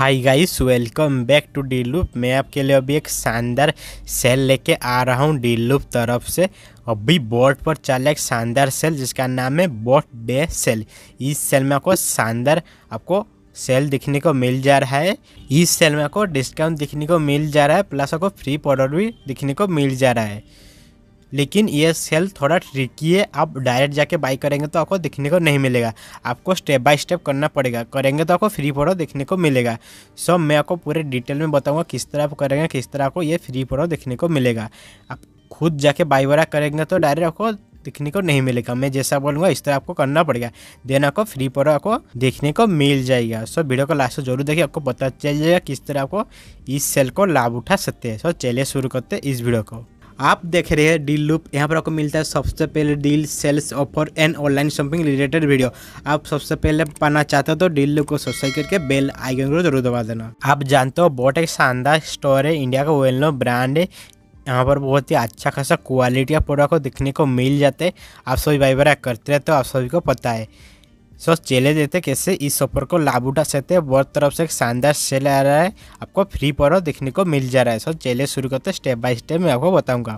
hi guys welcome back to Deal Loop मैं आपके लिए अभी एक शानदार सेल लेके आ रहा हूँ डी लूप तरफ से अभी बोर्ड पर चला एक शानदार सेल जिसका नाम है बोट डे सेल इस सेल में आपको शानदार आपको सेल दिखने को मिल जा रहा है इस सेल में आपको डिस्काउंट दिखने को मिल जा रहा है प्लस आपको फ्री प्रोडक्ट भी दिखने को मिल जा रहा है लेकिन ये सेल थोड़ा ट्रिकी है आप डायरेक्ट जाके बाई करेंगे तो आपको देखने को नहीं मिलेगा आपको स्टेप बाय स्टेप करना पड़ेगा करेंगे तो आपको फ्री फोटो देखने को मिलेगा सो मैं आपको पूरे डिटेल में बताऊँगा किस तरह आप करेंगे किस तरह आपको ये फ्री फोटो देखने को मिलेगा आप खुद जाके बाई वगैरह करेंगे तो डायरेक्ट आपको देखने को नहीं मिलेगा मैं जैसा बोलूँगा इस तरह आपको करना पड़ेगा देन आपको फ्री पर आपको देखने को मिल जाएगा सो वीडियो को लास्ट जरूर देखिए आपको पता चल जाएगा किस तरह आपको इस सेल को लाभ उठा सकते हैं सो चलिए शुरू करते हैं इस वीडियो को आप देख रहे हैं डील लूप यहाँ पर आपको मिलता है सबसे पहले deal sales offer and online shopping related video आप सबसे पहले पाना चाहते हो तो डील लूप को सब्सक्राइब करके बेल आइकन को जरूर दबा देना आप जानते हो बहुत एक शानदार स्टोर है इंडिया का वेल नो ब्रांड है यहाँ पर बहुत ही अच्छा खासा क्वालिटी का प्रोडक्ट को देखने को मिल जाते आप सभी बाई बार करते रहते हो आप सभी को पता है सो चले देते कैसे इस ऑफर को लाभ उठा सकते हैं बहुत तरफ से एक शानदार सेल आ रहा है आपको फ्री पर देखने को मिल जा रहा है सो चले शुरू करते स्टेप बाय स्टेप मैं आपको बताऊंगा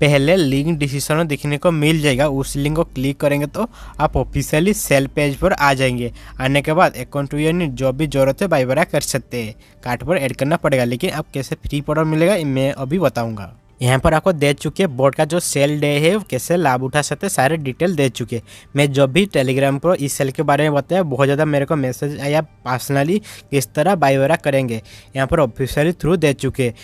पहले लिंक डिसीशन देखने को मिल जाएगा उस लिंक को क्लिक करेंगे तो आप ऑफिशियली सेल पेज पर आ जाएंगे आने के बाद अकाउंट यानी जो भी जरूरत है बाई बारा कर सकते हैं कार्ड पर एड करना पड़ेगा लेकिन आप कैसे फ्री पर मिलेगा मैं अभी बताऊँगा यहाँ पर आपको दे चुके हैं बोर्ड का जो सेल डे है कैसे लाभ उठा सकते हैं सारे डिटेल दे चुके हैं मैं जब भी टेलीग्राम पर इस सेल के बारे में बताया बहुत ज़्यादा मेरे को मैसेज आया पर्सनली किस तरह वगैरह करेंगे यहाँ पर ऑफिशियली थ्रू दे चुके हैं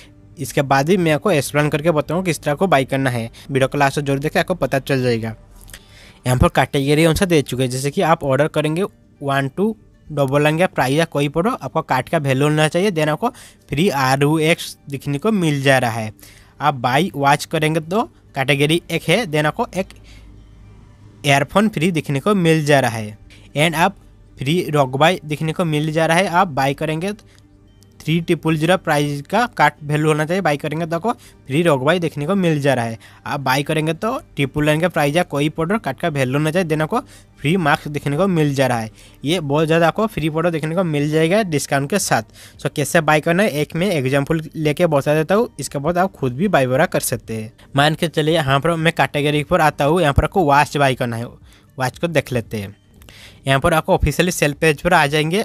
इसके बाद ही मैं आपको एक्सप्लेन करके बताऊँ किस तरह को बाई करना है वीडियो क्लास लास्ट जरूर देखें आपको पता चल जाएगा यहाँ पर कैटेगरी अनुसार दे चुके हैं जैसे कि आप ऑर्डर करेंगे वन टू डबल लाइन का प्राइस या कोई पड़ो आपको कार्ट का वैल्यू होना चाहिए देन आपको फ्री आर दिखने को मिल जा रहा है आप बाई वॉच करेंगे तो कैटेगरी एक है देन आपको एक एयरफोन फ्री दिखने को मिल जा रहा है एंड आप फ्री रॉक बाई दिखने को मिल जा रहा है आप बाई करेंगे थ्री ट्रिपल जीरो प्राइस का काट वैल्यू होना चाहिए बाई करेंगे तो आपको फ्री बाई देखने को मिल जा रहा है आप बाई करेंगे तो ट्रिपल लाइन का प्राइस या कोई पोडर काट का वैल्यू होना चाहिए देन आपको फ्री मार्क्स देखने को मिल जा रहा है ये बहुत ज़्यादा आपको फ्री पोडर देखने को मिल जाएगा डिस्काउंट के साथ सो कैसे बाई करना है एक में एग्जाम्पल लेके बता देता हूँ इसके बाद आप खुद भी बाई वगैरह कर सकते हैं मान के चलिए यहाँ पर मैं कैटेगरी पर आता हूँ यहाँ पर आपको वॉच बाई करना है वॉच को देख लेते हैं यहाँ पर आपको ऑफिशियली सेल पेज पर आ जाएंगे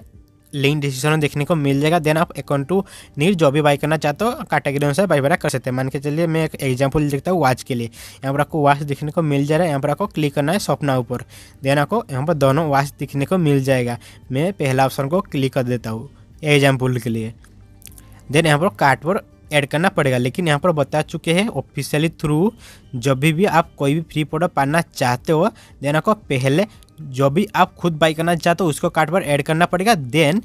लिंक में देखने को मिल जाएगा देन आप अकाउंट टू नीर जो भी बाई करना चाहते हो कैटेगरी अनुसार बाई बारा कर सकते हैं मान के चलिए मैं एक एग्जाम्पल देखता हूँ वाच के लिए यहाँ पर आपको वाच देखने को मिल जा रहा है यहाँ पर आपको क्लिक करना है सपना ऊपर देन आपको यहाँ पर दोनों वाच देखने को मिल जाएगा मैं पहला ऑप्शन को क्लिक कर देता हूँ एग्जाम्पल के लिए देन यहाँ पर कार्ट पर ऐड करना पड़ेगा लेकिन यहाँ पर बता चुके हैं ऑफिशियली थ्रू जब भी भी आप कोई भी फ्री प्रोडक्ट पाना चाहते हो देन आपको पहले जो भी आप खुद बाई करना चाहते हो उसको कार्ड पर ऐड करना पड़ेगा देन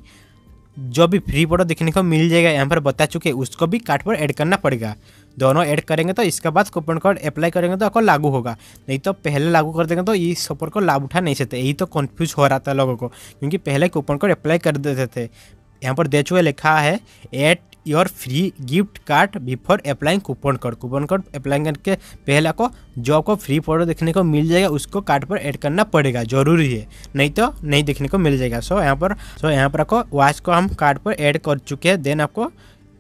जो भी फ्री प्रोडक्ट देखने को मिल जाएगा यहाँ पर बता चुके हैं उसको भी कार्ड पर ऐड करना पड़ेगा दोनों ऐड करेंगे तो इसके बाद कूपन कोड अप्लाई करेंगे तो आपको लागू होगा नहीं तो पहले लागू कर देंगे तो इस ऑफर को लाभ उठा नहीं सकते यही तो कन्फ्यूज हो रहा था लोगों को क्योंकि पहले कूपन कोड अप्लाई कर देते थे यहाँ पर दे चुके लिखा है add your free gift card before applying coupon code coupon code applying करके पहले को जो आपको फ्री फोटो देखने को मिल जाएगा उसको कार्ड पर ऐड करना पड़ेगा जरूरी है नहीं तो नहीं देखने को मिल जाएगा सो यहाँ पर सो यहाँ पर आपको वॉच को हम कार्ड पर ऐड कर चुके हैं देन आपको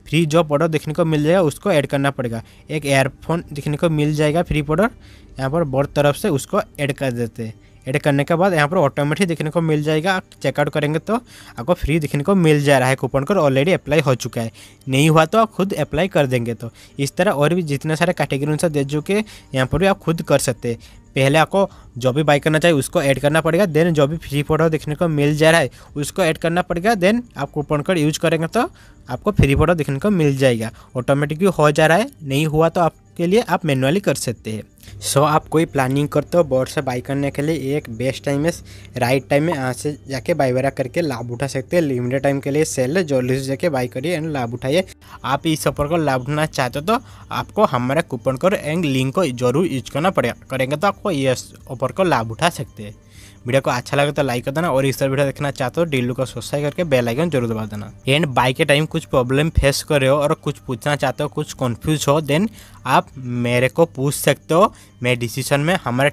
फ्री जो पाउडर देखने को मिल जाएगा उसको ऐड करना पड़ेगा एक एयरफोन देखने को मिल जाएगा फ्री पाउडर यहाँ पर बोर्ड तरफ से उसको ऐड कर देते हैं एड करने के बाद यहाँ पर ऑटोमेटिक देखने को मिल जाएगा चेकआउट करेंगे तो आपको फ्री देखने को मिल जा रहा है कूपन कोड ऑलरेडी अप्लाई हो चुका है नहीं हुआ तो आप खुद अप्लाई कर देंगे तो इस तरह और भी जितने सारे कैटेगरी अनुसार दे जो यहाँ पर भी आप खुद कर सकते हैं पहले आपको जो भी बाई करना चाहिए उसको ऐड करना पड़ेगा देन जो भी फ्री फोटो देखने को मिल जा रहा है उसको ऐड करना पड़ेगा देन आप कूपन कोड यूज करेंगे तो आपको फ्री फोटो देखने को मिल जाएगा ऑटोमेटिकली हो जा रहा है नहीं हुआ तो आप के लिए आप मैनुअली कर सकते हैं सो so, आप कोई प्लानिंग करते हो बोर्ड से बाई करने के लिए एक बेस्ट टाइम है राइट टाइम में यहाँ से जाके बाई वगैरह करके लाभ उठा सकते हैं लिमिटेड टाइम के लिए सेल है जल्दी से जाके बाई करिए एंड लाभ उठाइए आप इस ऑफर को लाभ उठाना चाहते हो तो आपको हमारा कूपन कोड एंड लिंक को जरूर यूज करना पड़ेगा करेंगे तो आपको इस ऑफर को लाभ उठा सकते हैं वीडियो को अच्छा लगे तो लाइक कर देना और इस तरह वीडियो देखना चाहते हो डेली का सोसाई करके बेल आइकन जरूर दबा देना एंड बाई के टाइम कुछ प्रॉब्लम फेस कर रहे हो और कुछ पूछना चाहते हो कुछ कन्फ्यूज हो देन आप मेरे को पूछ सकते हो मेरे डिसीजन में हमारे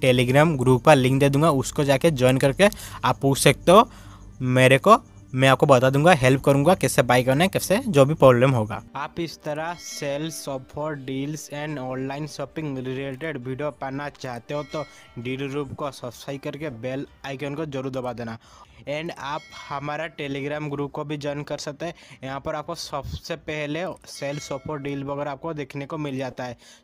टेलीग्राम ग्रुप का लिंक दे दूंगा उसको जाके ज्वाइन करके आप पूछ सकते हो मेरे को मैं आपको बता दूंगा हेल्प करूंगा कैसे बाई करना है कैसे जो भी प्रॉब्लम होगा आप इस तरह sales offer deals and online shopping related video पाना चाहते हो तो डील रूप को सब्सक्राइब करके बेल आइकन को जरूर दबा देना एंड आप हमारा टेलीग्राम ग्रुप को भी ज्वाइन कर सकते हैं यहाँ पर आपको सबसे पहले सेल्स ऑफर डील वगैरह आपको देखने को मिल जाता है